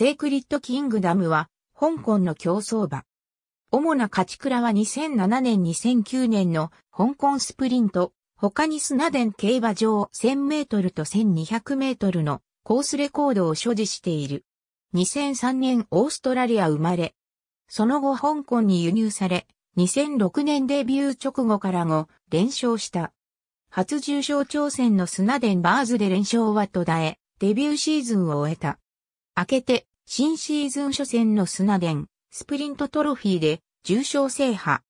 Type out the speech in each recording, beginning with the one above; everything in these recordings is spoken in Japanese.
セークリッドキングダムは、香港の競争馬。主な勝ち倉は2007年2009年の香港スプリント、他に砂田競馬場1000メートルと1200メートルのコースレコードを所持している。2003年オーストラリア生まれ。その後香港に輸入され、2006年デビュー直後からも連勝した。初重賞挑戦の砂田バーズで連勝は途絶え、デビューシーズンを終えた。明けて、新シーズン初戦のスナデン、スプリントトロフィーで重賞制覇。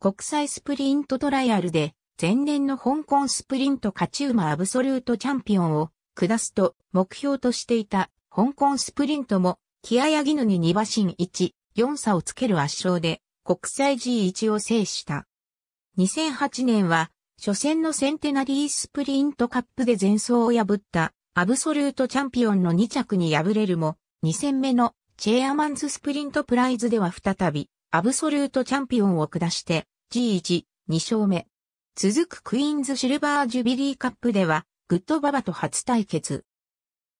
国際スプリントトライアルで前年の香港スプリント勝ち馬アブソルートチャンピオンを下すと目標としていた香港スプリントもキアヤギヌに2馬身1、4差をつける圧勝で国際 G1 を制した。2008年は初戦のセンテナリースプリントカップで前走を破ったアブソルートチャンピオンの2着に敗れるも2戦目のチェアマンズスプリントプライズでは再び、アブソルートチャンピオンを下して、G1、2勝目。続くクイーンズシルバージュビリーカップでは、グッドババと初対決。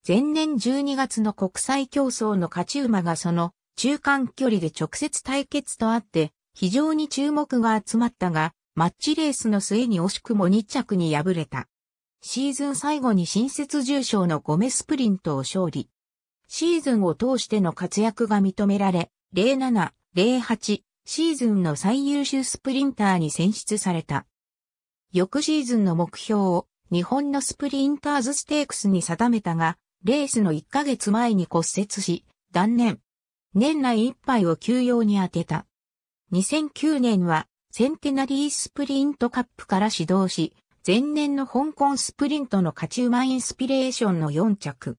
前年12月の国際競争の勝ち馬がその中間距離で直接対決とあって、非常に注目が集まったが、マッチレースの末に惜しくも2着に敗れた。シーズン最後に新設重賞のゴメスプリントを勝利。シーズンを通しての活躍が認められ、07、08シーズンの最優秀スプリンターに選出された。翌シーズンの目標を日本のスプリンターズステークスに定めたが、レースの1ヶ月前に骨折し、断念。年内いっぱいを休養に充てた。2009年はセンテナリースプリントカップから始動し、前年の香港スプリントの勝ち馬インスピレーションの4着。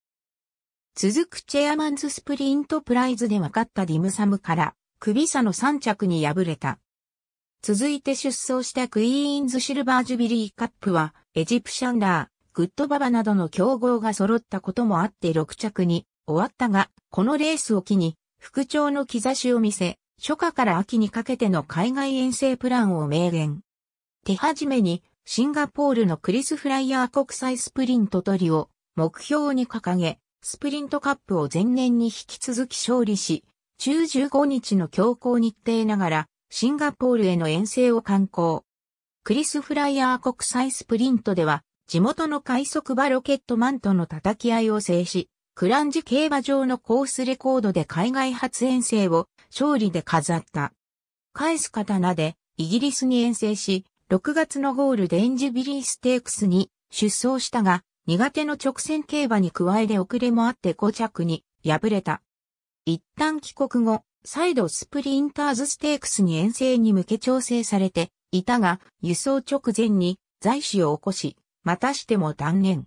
続くチェアマンズスプリントプライズで分かったディムサムから、首差の3着に敗れた。続いて出走したクイーンズシルバージュビリーカップは、エジプシャンラー、グッドババなどの競合が揃ったこともあって6着に終わったが、このレースを機に、復調の兆しを見せ、初夏から秋にかけての海外遠征プランを明言。手始めに、シンガポールのクリス・フライヤー国際スプリントトリを目標に掲げ、スプリントカップを前年に引き続き勝利し、中15日の強行日程ながら、シンガポールへの遠征を観光。クリス・フライヤー国際スプリントでは、地元の快速馬ロケットマンとの叩き合いを制し、クランジ競馬場のコースレコードで海外初遠征を勝利で飾った。返す刀でイギリスに遠征し、6月のゴールデンジュビリーステークスに出走したが、苦手の直線競馬に加えで遅れもあって5着に敗れた。一旦帰国後、再度スプリンターズステークスに遠征に向け調整されていたが、輸送直前に在死を起こし、またしても断念。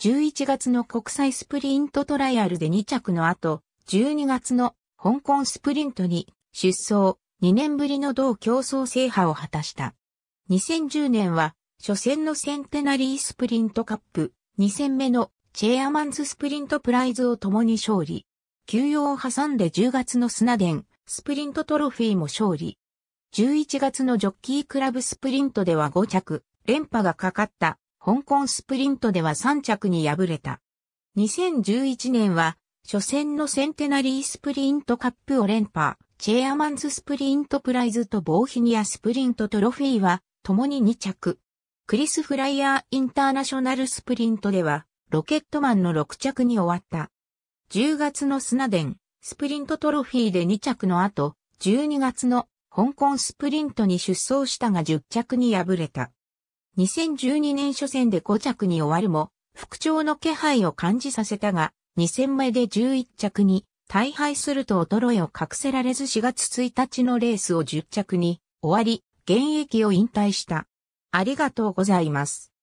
11月の国際スプリントトライアルで2着の後、12月の香港スプリントに出走、2年ぶりの同競争制覇を果たした。2010年は、初戦のセンテナリースプリントカップ、2戦目のチェアマンズスプリントプライズを共に勝利。休養を挟んで10月のスナデン、スプリントトロフィーも勝利。11月のジョッキークラブスプリントでは5着、連覇がかかった香港スプリントでは3着に敗れた。2011年は、初戦のセンテナリースプリントカップを連覇、チェアマンズスプリントプライズとボーヒニアスプリントトロフィーは、共に2着、クリス・フライヤー・インターナショナル・スプリントでは、ロケットマンの6着に終わった。10月のスナデン、スプリントトロフィーで2着の後、12月の香港スプリントに出走したが10着に敗れた。2012年初戦で5着に終わるも、復調の気配を感じさせたが、2戦目で11着に、大敗すると衰えを隠せられず4月1日のレースを10着に、終わり、現役を引退した。ありがとうございます。